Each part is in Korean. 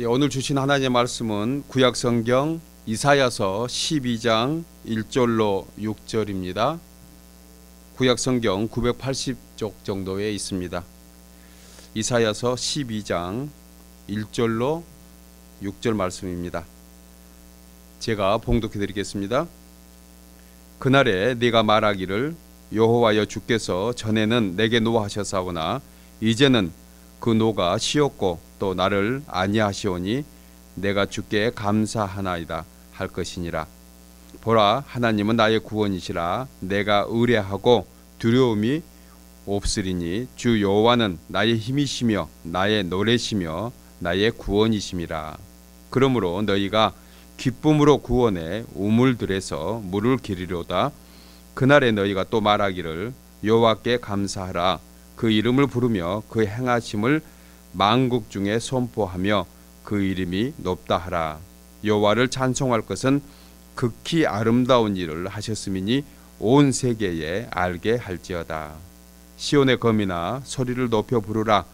예, 오늘 주신 하나님의 말씀은 구약 성경 이사야서 12장 1절로 6절입니다. 구약 성경 980쪽 정도에 있습니다. 이사야서 12장 1절로 6절 말씀입니다. 제가 봉독해 드리겠습니다. 그날에 네가 말하기를 여호와여 주께서 전에는 내게 노하셨사오나 이제는 그 노가 쉬었고또 나를 아니하시오니 내가 주께 감사하나이다 할 것이니라 보라 하나님은 나의 구원이시라 내가 의뢰하고 두려움이 없으리니 주 여호와는 나의 힘이시며 나의 노래시며 나의 구원이심이라 그러므로 너희가 기쁨으로 구원의 우물들에서 물을 기리로다 그날에 너희가 또 말하기를 여호와께 감사하라 그 이름을 부르며 그 행하심을 만국 중에 선포하며 그 이름이 높다 하라 여호와를 찬송할 것은 극히 아름다운 일을 하셨음이니 온 세계에 알게 할지어다 시온의 검이나 소리를 높여 부르라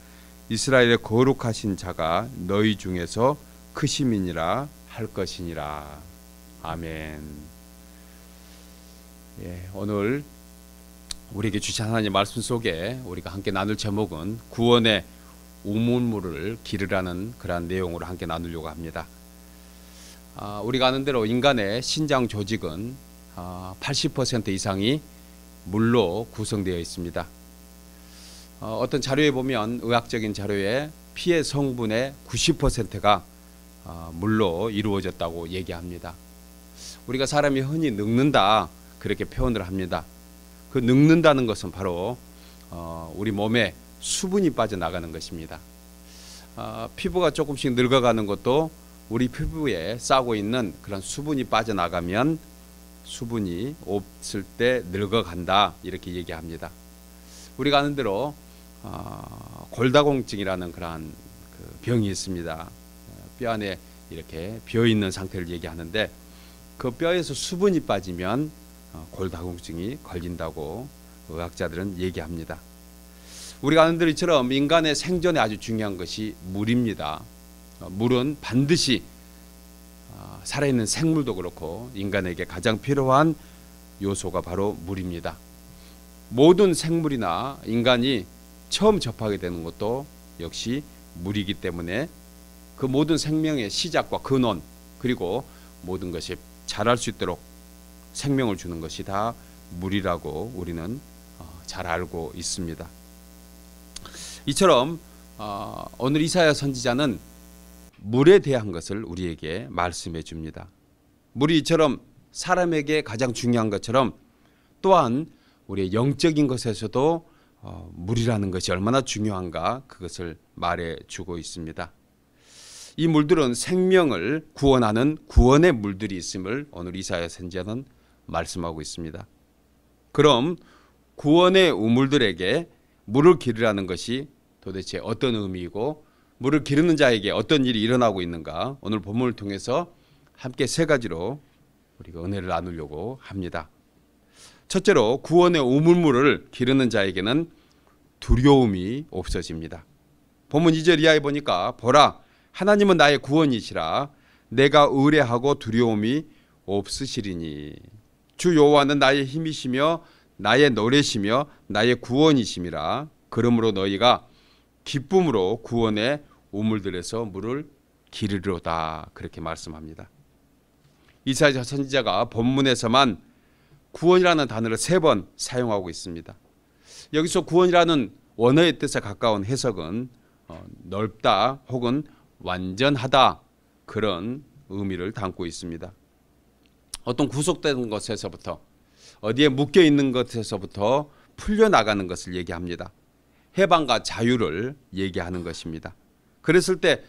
이스라엘의 거룩하신 자가 너희 중에서 크시민이라 할 것이니라 아멘 예, 오늘 우리에게 주신 하나님 말씀 속에 우리가 함께 나눌 제목은 구원의 우물물을 기르라는 그러한 내용으로 함께 나누려고 합니다. 아, 우리가 아는 대로 인간의 신장 조직은 아, 80% 이상이 물로 구성되어 있습니다. 어, 어떤 자료에 보면 의학적인 자료에 피의 성분의 90%가 어, 아, 물로 이루어졌다고 얘기합니다. 우리가 사람이 흔히 늙는다 그렇게 표현을 합니다. 그 늙는다는 것은 바로 어, 우리 몸에 수분이 빠져나가는 것입니다. 어, 피부가 조금씩 늙어가는 것도 우리 피부에 싸고 있는 그런 수분이 빠져나가면 수분이 없을 때 늙어간다 이렇게 얘기합니다. 우리가 아는 대로 어, 골다공증이라는 그러한 그 병이 있습니다. 뼈 안에 이렇게 비어 있는 상태를 얘기하는데 그 뼈에서 수분이 빠지면 어, 골다공증이 걸린다고 의학자들은 얘기합니다. 우리가 아는 대로 이처럼 인간의 생존에 아주 중요한 것이 물입니다. 어, 물은 반드시 어, 살아있는 생물도 그렇고 인간에게 가장 필요한 요소가 바로 물입니다. 모든 생물이나 인간이 처음 접하게 되는 것도 역시 물이기 때문에 그 모든 생명의 시작과 근원 그리고 모든 것이 자랄 수 있도록 생명을 주는 것이 다 물이라고 우리는 어, 잘 알고 있습니다. 이처럼 어, 오늘 이사야 선지자는 물에 대한 것을 우리에게 말씀해 줍니다. 물이 이처럼 사람에게 가장 중요한 것처럼 또한 우리의 영적인 것에서도 어, 물이라는 것이 얼마나 중요한가 그것을 말해 주고 있습니다. 이 물들은 생명을 구원하는 구원의 물들이 있음을 오늘 이사야 선지자는 말씀하고 있습니다. 그럼 구원의 우물들에게 물을 기르라는 것이 도대체 어떤 의미이고 물을 기르는 자에게 어떤 일이 일어나고 있는가 오늘 본문을 통해서 함께 세 가지로 우리가 은혜를 나누려고 합니다. 첫째로 구원의 우물물을 기르는 자에게는 두려움이 없어집니다. 본문 2절 이하에 보니까 보라 하나님은 나의 구원이시라 내가 의뢰하고 두려움이 없으시리니 주 여호와는 나의 힘이시며 나의 노래시며 나의 구원이심이라 그러므로 너희가 기쁨으로 구원의 우물들에서 물을 기르로다 리 그렇게 말씀합니다. 이사야 선지자가 본문에서만 구원이라는 단어를 세 번 사용하고 있습니다. 여기서 구원이라는 원어의 뜻에 가까운 해석은 어, 넓다 혹은 완전하다 그런 의미를 담고 있습니다. 어떤 구속된 것에서부터 어디에 묶여 있는 것에서부터 풀려나가는 것을 얘기합니다. 해방과 자유를 얘기하는 것입니다. 그랬을 때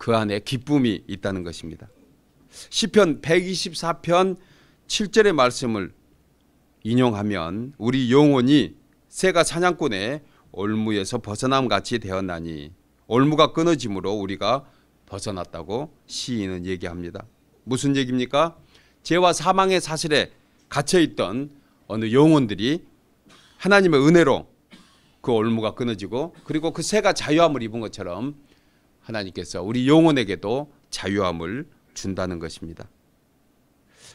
그 안에 기쁨이 있다는 것입니다. 시편 124편 7절의 말씀을 인용하면 우리 영혼이 새가 사냥꾼의 올무에서 벗어남 같이 되었나니 올무가 끊어짐으로 우리가 벗어났다고 시인은 얘기합니다. 무슨 얘기입니까? 죄와 사망의 사슬에 갇혀 있던 어느 영혼들이 하나님의 은혜로 그 올무가 끊어지고 그리고 그 새가 자유함을 입은 것처럼 하나님께서 우리 영혼에게도 자유함을 준다는 것입니다.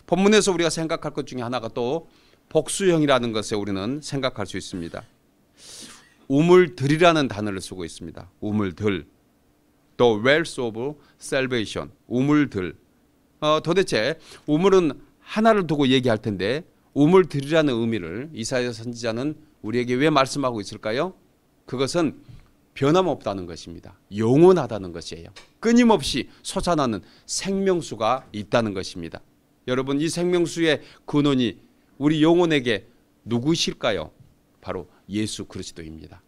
본문에서 우리가 생각할 것 중에 하나가 또 복수형이라는 것에 우리는 생각할 수 있습니다. 우물들이라는 단어를 쓰고 있습니다. 우물들. The wells of salvation. 우물들. 어, 도대체 우물은 하나를 두고 얘기할 텐데 우물 들이라는 의미를 이사야 선지자는 우리에게 왜 말씀하고 있을까요? 그것은 변함없다는 것입니다. 영원하다는 것이에요. 끊임없이 솟아나는 생명수가 있다는 것입니다. 여러분 이 생명수의 근원이 우리 영혼에게 누구실까요? 바로 예수 그리스도입니다.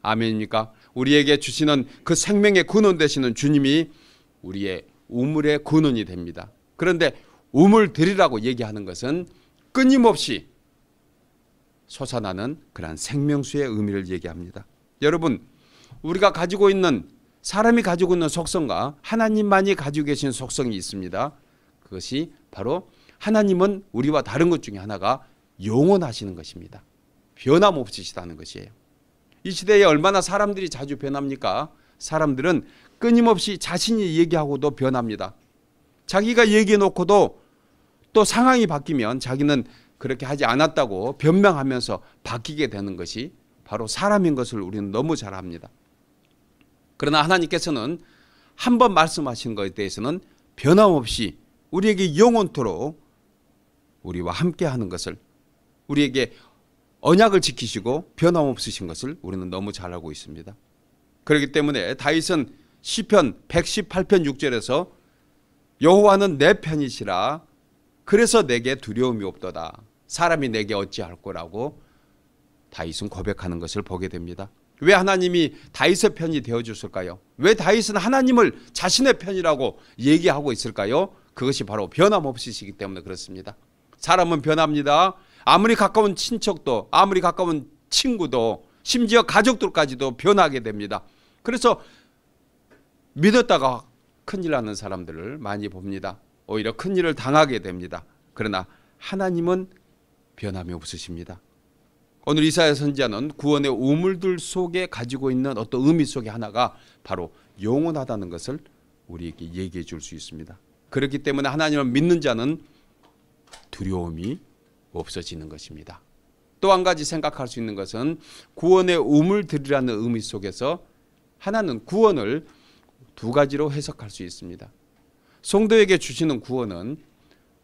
아멘입니까? 우리에게 주시는 그 생명의 근원 되시는 주님이 우리의 우물의 근원이 됩니다. 그런데 우물들이라고 얘기하는 것은 끊임없이 솟아나는 그러한 생명수의 의미를 얘기합니다. 여러분, 우리가 가지고 있는 사람이 가지고 있는 속성과 하나님만이 가지고 계신 속성이 있습니다. 그것이 바로 하나님은 우리와 다른 것 중에 하나가 영원하시는 것입니다. 변함없으시다는 것이에요. 이 시대에 얼마나 사람들이 자주 변합니까? 사람들은 끊임없이 자신이 얘기하고도 변합니다. 자기가 얘기해 놓고도 또 상황이 바뀌면 자기는 그렇게 하지 않았다고 변명하면서 바뀌게 되는 것이 바로 사람인 것을 우리는 너무 잘 압니다. 그러나 하나님께서는 한 번 말씀하신 것에 대해서는 변함없이 우리에게 영원토록 우리와 함께 하는 것을 우리에게 언약을 지키시고 변함없으신 것을 우리는 너무 잘 알고 있습니다. 그렇기 때문에 다윗은 시편 118편 6절에서 여호와는 내 편이시라 그래서 내게 두려움이 없도다. 사람이 내게 어찌할 거라고 다윗은 고백하는 것을 보게 됩니다. 왜 하나님이 다윗의 편이 되어 줬을까요? 왜 다윗은 하나님을 자신의 편이라고 얘기하고 있을까요? 그것이 바로 변함없이시기 때문에 그렇습니다. 사람은 변합니다. 아무리 가까운 친척도 아무리 가까운 친구도 심지어 가족들까지도 변하게 됩니다. 그래서 믿었다가 큰일 나는 사람들을 많이 봅니다. 오히려 큰일을 당하게 됩니다. 그러나 하나님은 변함이 없으십니다. 오늘 이사야 선지자는 구원의 우물들 속에 가지고 있는 어떤 의미 속에 하나가 바로 영원하다는 것을 우리에게 얘기해 줄 수 있습니다. 그렇기 때문에 하나님을 믿는 자는 두려움이 없어지는 것입니다. 또 한 가지 생각할 수 있는 것은 구원의 우물들이라는 의미 속에서 하나는 구원을 두 가지로 해석할 수 있습니다. 성도에게 주시는 구원은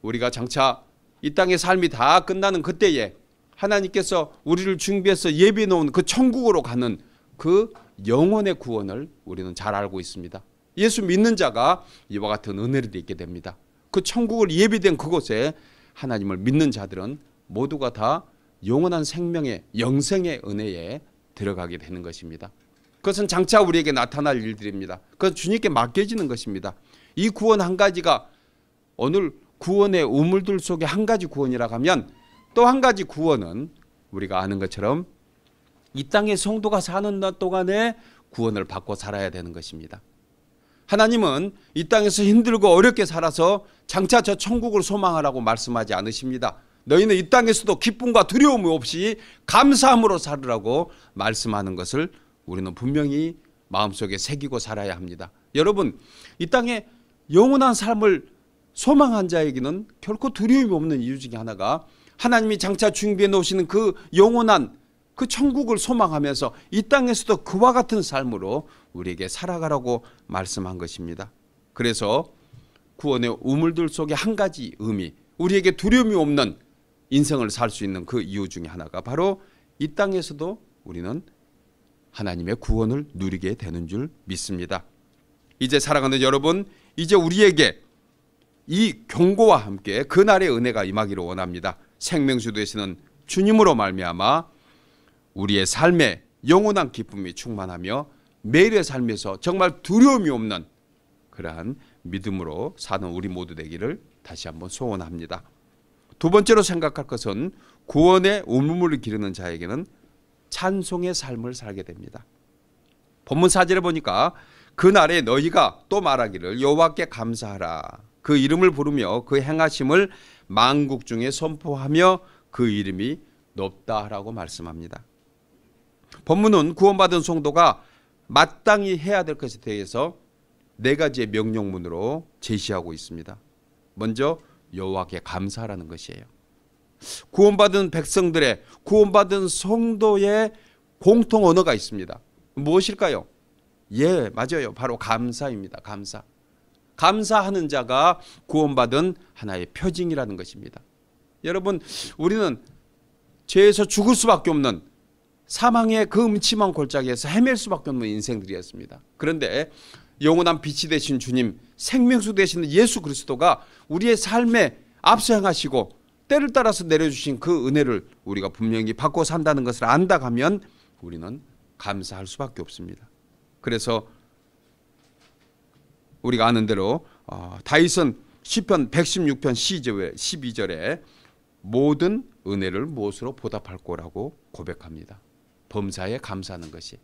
우리가 장차 이 땅의 삶이 다 끝나는 그때에 하나님께서 우리를 준비해서 예비해 놓은 그 천국으로 가는 그 영원의 구원을 우리는 잘 알고 있습니다. 예수 믿는 자가 이와 같은 은혜를 입게 됩니다. 그 천국을 예비된 그곳에 하나님을 믿는 자들은 모두가 다 영원한 생명의 영생의 은혜에 들어가게 되는 것입니다. 그것은 장차 우리에게 나타날 일들입니다. 그것은 주님께 맡겨지는 것입니다. 이 구원 한 가지가 오늘 구원의 우물들 속에 한 가지 구원이라고 하면 또 한 가지 구원은 우리가 아는 것처럼 이 땅의 성도가 사는 동안에 구원을 받고 살아야 되는 것입니다. 하나님은 이 땅에서 힘들고 어렵게 살아서 장차 저 천국을 소망하라고 말씀하지 않으십니다. 너희는 이 땅에서도 기쁨과 두려움 없이 감사함으로 살으라고 말씀하는 것을 우리는 분명히 마음속에 새기고 살아야 합니다. 여러분, 이 땅에 영원한 삶을 소망한 자에게는 결코 두려움이 없는 이유 중에 하나가 하나님이 장차 준비해 놓으시는 그 영원한 그 천국을 소망하면서 이 땅에서도 그와 같은 삶으로 우리에게 살아가라고 말씀한 것입니다. 그래서 구원의 우물들 속에 한 가지 의미, 우리에게 두려움이 없는 인생을 살 수 있는 그 이유 중에 하나가 바로 이 땅에서도 우리는 하나님의 구원을 누리게 되는 줄 믿습니다. 이제 사랑하는 여러분, 이제 우리에게 이 경고와 함께 그날의 은혜가 임하기를 원합니다. 생명수 되시는 주님으로 말미암아 우리의 삶에 영원한 기쁨이 충만하며 매일의 삶에서 정말 두려움이 없는 그러한 믿음으로 사는 우리 모두 되기를 다시 한번 소원합니다. 두 번째로 생각할 것은 구원의 온몸을 기르는 자에게는 찬송의 삶을 살게 됩니다. 본문 사절에 보니까 그날에 너희가 또 말하기를 여호와께 감사하라 그 이름을 부르며 그 행하심을 만국 중에 선포하며 그 이름이 높다라고 말씀합니다. 본문은 구원받은 성도가 마땅히 해야 될 것에 대해서 네 가지의 명령문으로 제시하고 있습니다. 먼저 여호와께 감사하라는 것이에요. 구원받은 백성들의 구원받은 성도의 공통 언어가 있습니다. 무엇일까요? 예, 맞아요. 바로 감사입니다. 감사. 감사하는 자가 구원받은 하나의 표징이라는 것입니다. 여러분, 우리는 죄에서 죽을 수밖에 없는 사망의 그 음침한 골짜기에서 헤맬 수밖에 없는 인생들이었습니다. 그런데 영원한 빛이 되신 주님, 생명수 되시는 예수 그리스도가 우리의 삶에 앞서 행하시고 때를 따라서 내려주신 그 은혜를 우리가 분명히 받고 산다는 것을 안다 가면 우리는 감사할 수밖에 없습니다. 그래서 우리가 아는 대로 어, 다윗은 시편 116편 시절 12절에 모든 은혜를 무엇으로 보답할 거라고 고백합니다. 범사에 감사하는 것이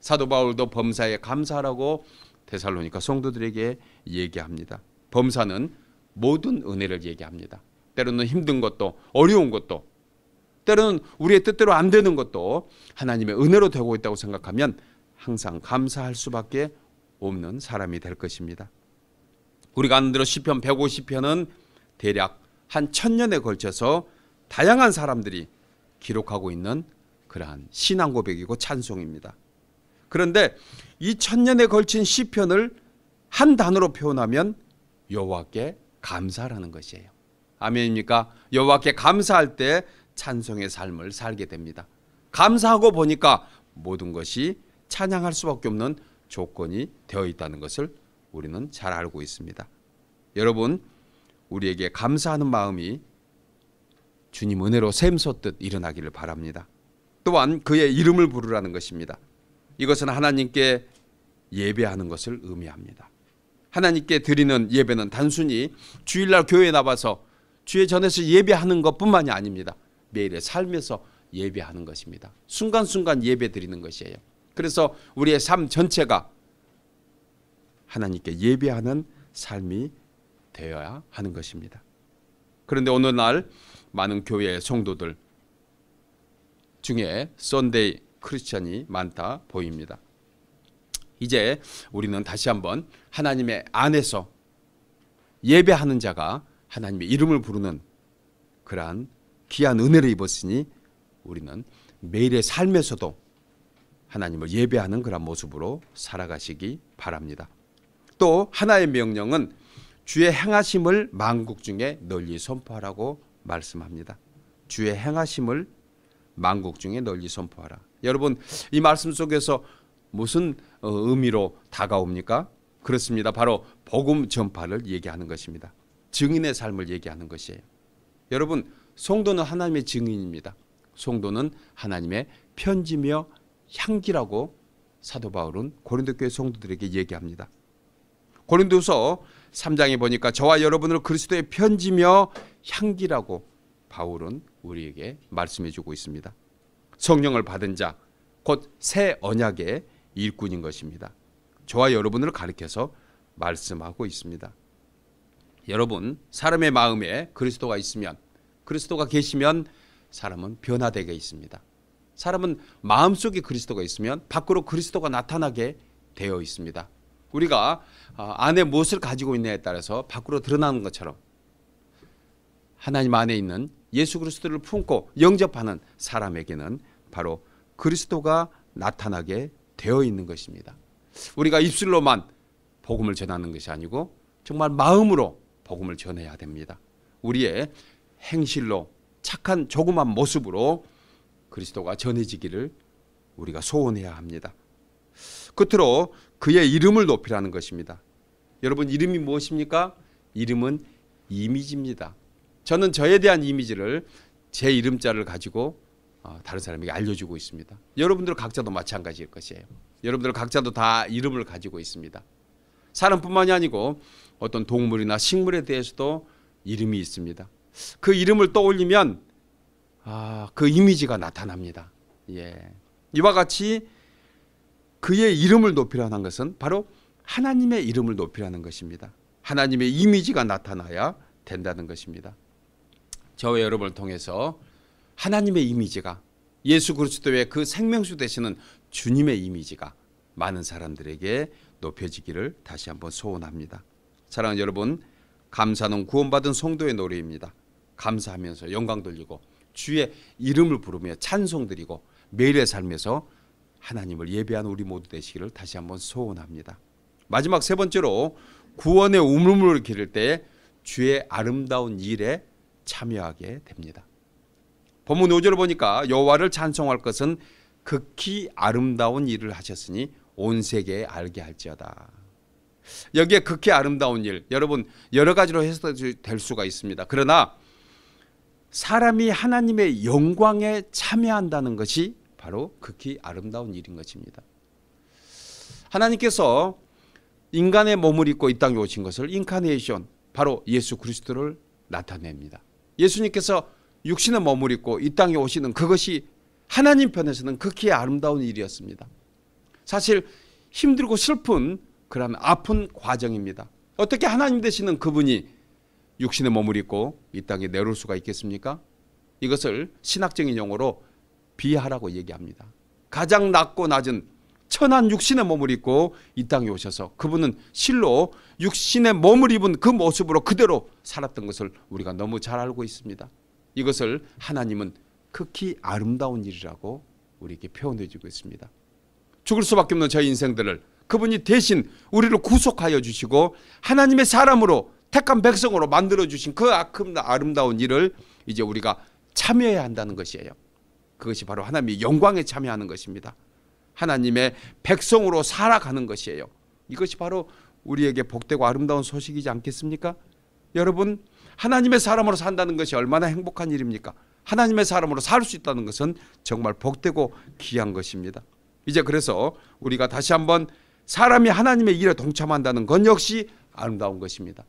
사도 바울도 범사에 감사라고 데살로니가 성도들에게 얘기합니다. 범사는 모든 은혜를 얘기합니다. 때로는 힘든 것도 어려운 것도 때로는 우리의 뜻대로 안 되는 것도 하나님의 은혜로 되고 있다고 생각하면 항상 감사할 수밖에 없는 사람이 될 것입니다. 우리가 아는 대로 시편 150편은 대략 한 천년에 걸쳐서 다양한 사람들이 기록하고 있는 그러한 신앙 고백이고 찬송입니다. 그런데 이 천년에 걸친 시편을 한 단어로 표현하면 여호와께 감사라는 것이에요. 아멘입니까? 여호와께 감사할 때 찬송의 삶을 살게 됩니다. 감사하고 보니까 모든 것이 찬양할 수밖에 없는 조건이 되어 있다는 것을 우리는 잘 알고 있습니다. 여러분, 우리에게 감사하는 마음이 주님 은혜로 샘솟듯 일어나기를 바랍니다. 또한 그의 이름을 부르라는 것입니다. 이것은 하나님께 예배하는 것을 의미합니다. 하나님께 드리는 예배는 단순히 주일날 교회에 나와서 주의 전에서 예배하는 것뿐만이 아닙니다. 매일의 삶에서 예배하는 것입니다. 순간순간 예배 드리는 것이에요. 그래서 우리의 삶 전체가 하나님께 예배하는 삶이 되어야 하는 것입니다. 그런데 오늘날 많은 교회 성도들 중에 썬데이 크리스천이 많다 보입니다. 이제 우리는 다시 한번 하나님의 안에서 예배하는 자가 하나님의 이름을 부르는 그러한 귀한 은혜를 입었으니 우리는 매일의 삶에서도 하나님을 예배하는 그런 모습으로 살아가시기 바랍니다. 또 하나의 명령은 주의 행하심을 만국 중에 널리 선포하라고 말씀합니다. 주의 행하심을 만국 중에 널리 선포하라. 여러분 이 말씀 속에서 무슨 어, 의미로 다가옵니까? 그렇습니다. 바로 복음 전파를 얘기하는 것입니다. 증인의 삶을 얘기하는 것이에요. 여러분, 송도는 하나님의 증인입니다. 송도는 하나님의 편지며 향기라고 사도 바울은 고린도 교회 성도들에게 얘기합니다. 고린도서 3장에 보니까 저와 여러분을 그리스도의 편지며 향기라고 바울은 우리에게 말씀해 주고 있습니다. 성령을 받은 자, 곧 새 언약의 일꾼인 것입니다. 저와 여러분을 가리켜서 말씀하고 있습니다. 여러분 사람의 마음에 그리스도가 있으면 그리스도가 계시면 사람은 변화되게 있습니다. 사람은 마음속에 그리스도가 있으면 밖으로 그리스도가 나타나게 되어 있습니다. 우리가 아, 안에 무엇을 가지고 있냐에 따라서 밖으로 드러나는 것처럼 하나님 안에 있는 예수 그리스도를 품고 영접하는 사람에게는 바로 그리스도가 나타나게 되어 있는 것입니다. 우리가 입술로만 복음을 전하는 것이 아니고 정말 마음으로 복음을 전해야 됩니다. 우리의 행실로 착한 조그만 모습으로 그리스도가 전해지기를 우리가 소원해야 합니다. 끝으로 그의 이름을 높이라는 것입니다. 여러분 이름이 무엇입니까? 이름은 이미지입니다. 저는 저에 대한 이미지를 제 이름자를 가지고 어, 다른 사람에게 알려주고 있습니다. 여러분들 각자도 마찬가지일 것이에요. 여러분들 각자도 다 이름을 가지고 있습니다. 사람뿐만이 아니고 어떤 동물이나 식물에 대해서도 이름이 있습니다. 그 이름을 떠올리면 아, 그 이미지가 나타납니다. 예. 이와 같이 그의 이름을 높이라는 것은 바로 하나님의 이름을 높이라는 것입니다. 하나님의 이미지가 나타나야 된다는 것입니다. 저와 여러분을 통해서 하나님의 이미지가 예수 그리스도의 그 생명수 되시는 주님의 이미지가 많은 사람들에게 높여지기를 다시 한번 소원합니다. 사랑하는 여러분 감사는 구원받은 성도의 노래입니다. 감사하면서 영광 돌리고 주의 이름을 부르며 찬송 드리고 매일의 삶에서 하나님을 예배하는 우리 모두 되시기를 다시 한번 소원합니다. 마지막 세 번째로 구원의 우물물을 기를 때 주의 아름다운 일에 참여하게 됩니다. 본문 5절을 보니까 여호와를 찬송할 것은 극히 아름다운 일을 하셨으니 온 세계에 알게 할지어다. 여기에 극히 아름다운 일 여러분 여러 가지로 해석될 수가 있습니다. 그러나 사람이 하나님의 영광에 참여한다는 것이 바로 극히 아름다운 일인 것입니다. 하나님께서 인간의 몸을 입고 이 땅에 오신 것을 인카네이션 바로 예수 그리스도를 나타냅니다. 예수님께서 육신의 몸을 입고 이 땅에 오시는 그것이 하나님 편에서는 극히 아름다운 일이었습니다. 사실 힘들고 슬픈 그러면 아픈 과정입니다. 어떻게 하나님 되시는 그분이 육신의 몸을 입고 이 땅에 내려올 수가 있겠습니까? 이것을 신학적인 용어로 비하라고 얘기합니다. 가장 낮고 낮은 천한 육신의 몸을 입고 이 땅에 오셔서 그분은 실로 육신의 몸을 입은 그 모습으로 그대로 살았던 것을 우리가 너무 잘 알고 있습니다. 이것을 하나님은 극히 아름다운 일이라고 우리에게 표현해 주고 있습니다. 죽을 수밖에 없는 저희 인생들을 그분이 대신 우리를 구속하여 주시고 하나님의 사람으로 택한 백성으로 만들어 주신 그 아름다운 일을 이제 우리가 참여해야 한다는 것이에요. 그것이 바로 하나님의 영광에 참여하는 것입니다. 하나님의 백성으로 살아가는 것이에요. 이것이 바로 우리에게 복되고 아름다운 소식이지 않겠습니까? 여러분, 하나님의 사람으로 산다는 것이 얼마나 행복한 일입니까? 하나님의 사람으로 살 수 있다는 것은 정말 복되고 귀한 것입니다. 이제 그래서 우리가 다시 한번 사람이 하나님의 일에 동참한다는 건 역시 아름다운 것입니다.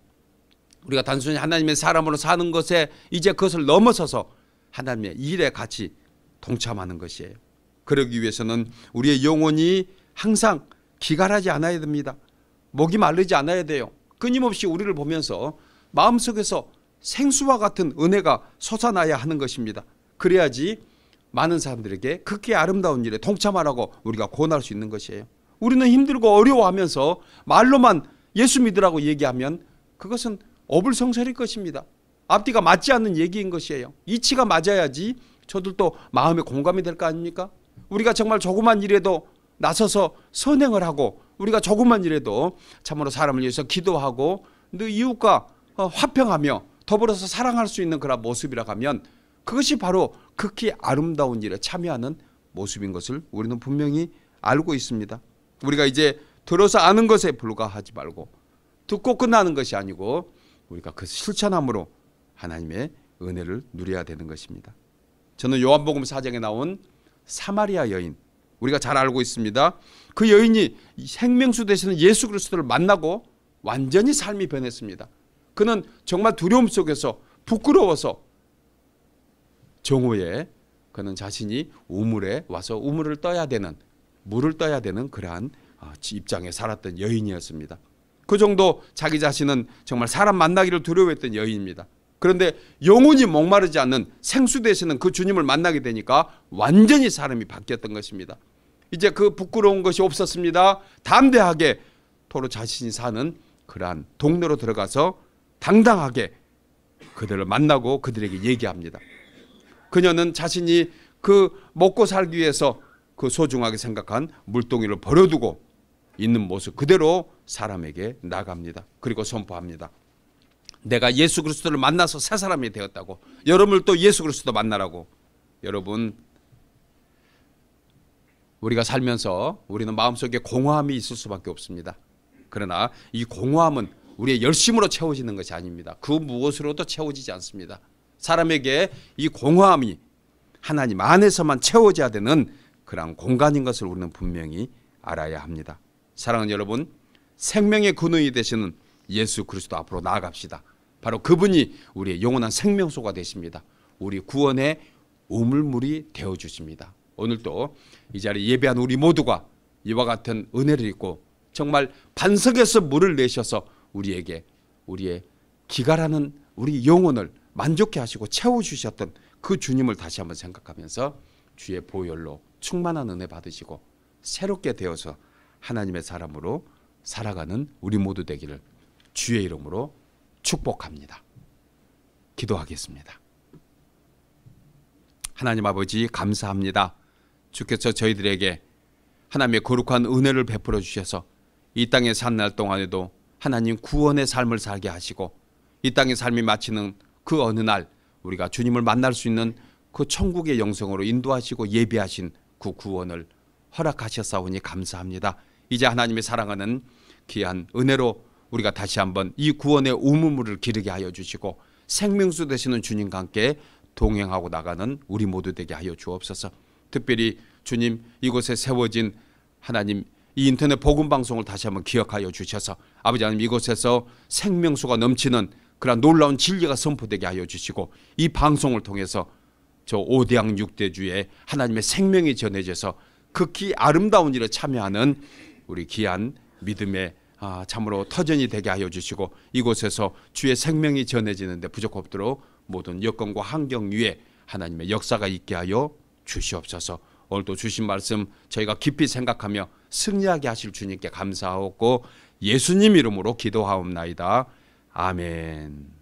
우리가 단순히 하나님의 사람으로 사는 것에 이제 그것을 넘어서서 하나님의 일에 같이 동참하는 것이에요. 그러기 위해서는 우리의 영혼이 항상 기갈하지 않아야 됩니다. 목이 마르지 않아야 돼요. 끊임없이 우리를 보면서 마음속에서 생수와 같은 은혜가 솟아나야 하는 것입니다. 그래야지 많은 사람들에게 극히 아름다운 일에 동참하라고 우리가 권할 수 있는 것이에요. 우리는 힘들고 어려워하면서 말로만 예수 믿으라고 얘기하면 그것은 어불성설일 것입니다. 앞뒤가 맞지 않는 얘기인 것이에요. 이치가 맞아야지 저들도 마음에 공감이 될 거 아닙니까? 우리가 정말 조그만 일에도 나서서 선행을 하고 우리가 조그만 일에도 참으로 사람을 위해서 기도하고 늘 이웃과 어, 화평하며 더불어서 사랑할 수 있는 그런 모습이라 하면 그것이 바로 극히 아름다운 일에 참여하는 모습인 것을 우리는 분명히 알고 있습니다. 우리가 이제 들어서 아는 것에 불과하지 말고 듣고 끝나는 것이 아니고 우리가 그 실천함으로 하나님의 은혜를 누려야 되는 것입니다. 저는 요한복음 4장에 나온 사마리아 여인 우리가 잘 알고 있습니다. 그 여인이 생명수 되시는 예수 그리스도를 만나고 완전히 삶이 변했습니다. 그는 정말 두려움 속에서 부끄러워서 정오에 그는 자신이 우물에 와서 우물을 떠야 되는 물을 떠야 되는 그러한 아, 입장에 살았던 여인이었습니다. 그 정도 자기 자신은 정말 사람 만나기를 두려워했던 여인입니다. 그런데 영혼이 목마르지 않는 생수 되시는 그 주님을 만나게 되니까 완전히 사람이 바뀌었던 것입니다. 이제 그 부끄러운 것이 없었습니다. 담대하게 도로 자신이 사는 그러한 동네로 들어가서 당당하게 그들을 만나고 그들에게 얘기합니다. 그녀는 자신이 그 먹고 살기 위해서 그 소중하게 생각한 물동이를 버려두고 있는 모습 그대로 사람에게 나갑니다. 그리고 선포합니다. 내가 예수 그리스도를 만나서 새 사람이 되었다고. 여러분또 예수 그리스도 만나라고. 여러분 우리가 살면서 우리는 마음속에 공허함이 있을 수밖에 없습니다. 그러나 이 공허함은 우리의 열심으로 채워지는 것이 아닙니다. 그 무엇으로도 채워지지 않습니다. 사람에게 이 공허함이 하나님 안에서만 채워져야 되는 그런 공간인 것을 우리는 분명히 알아야 합니다. 사랑하는 여러분, 생명의 근원이 되시는 예수 그리스도 앞으로 나아갑시다. 바로 그분이 우리의 영원한 생명소가 되십니다. 우리 구원의 우물물이 되어 주십니다. 오늘도 이 자리 예배한 우리 모두가 이와 같은 은혜를 입고 정말 반석에서 물을 내셔서 우리에게 우리의 기가라는 우리 영혼을 만족해 하시고 채워 주셨던 그 주님을 다시 한번 생각하면서 주의 보혈로 충만한 은혜 받으시고 새롭게 되어서 하나님의 사람으로 살아가는 우리 모두 되기를 주의 이름으로 축복합니다. 기도하겠습니다. 하나님 아버지 감사합니다. 주께서 저희들에게 하나님의 거룩한 은혜를 베풀어 주셔서 이 땅에 산날 동안에도 하나님 구원의 삶을 살게 하시고 이 땅의 삶이 마치는 그 어느 날 우리가 주님을 만날 수 있는 그 천국의 영성으로 인도하시고 예비하신 그 구원을 허락하셨사오니 감사합니다. 이제 하나님의 사랑하는 귀한 은혜로 우리가 다시 한번 이 구원의 우물물을 기르게 하여 주시고 생명수 되시는 주님과 함께 동행하고 나가는 우리 모두 되게 하여 주옵소서. 특별히 주님 이곳에 세워진 하나님 이 인터넷 복음 방송을 다시 한번 기억하여 주셔서 아버지 하나님 이곳에서 생명수가 넘치는 그러 놀라운 진리가 선포되게 하여 주시고 이 방송을 통해서 저오대양 6대주에 하나님의 생명이 전해져서 극히 아름다운 일에 참여하는 우리 귀한 믿음의 아, 참으로 터전이 되게 하여 주시고 이곳에서 주의 생명이 전해지는데 부족 없도록 모든 여건과 환경 위에 하나님의 역사가 있게 하여 주시옵소서 오늘도 주신 말씀 저희가 깊이 생각하며 승리하게 하실 주님께 감사하고 예수님 이름으로 기도하옵나이다. 아멘.